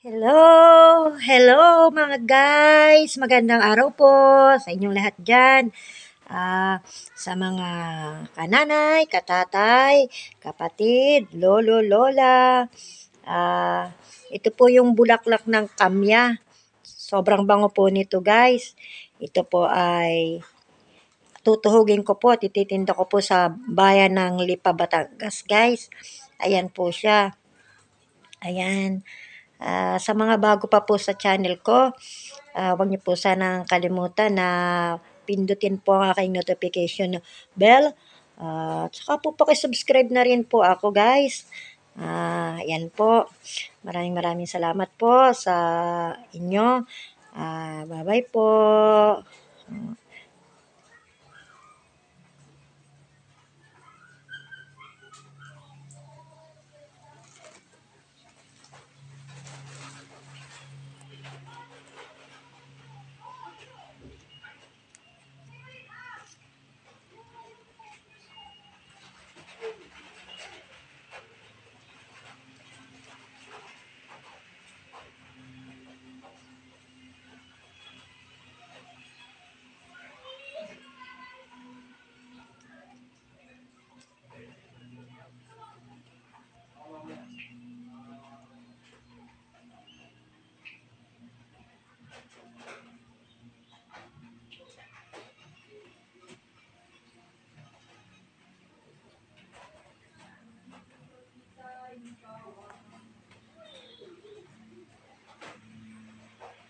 Hello! Hello mga guys! Magandang araw po sa inyong lahat dyan. Uh, sa mga kananay, katatay, kapatid, lolo, lola. Uh, ito po yung bulaklak ng kamya. Sobrang bango po nito guys. Ito po ay tutuhugin ko po, tititinda ko po sa bayan ng Lipa, Batangas guys. Ayan po siya. Ayan. Ayan Uh, sa mga bago pa po sa channel ko, uh, huwag niyo po sanang kalimutan na pindutin po ang aking notification bell. Uh, at saka po pakisubscribe na rin po ako guys. Uh, yan po. Maraming maraming salamat po sa inyo. Uh, bye bye po.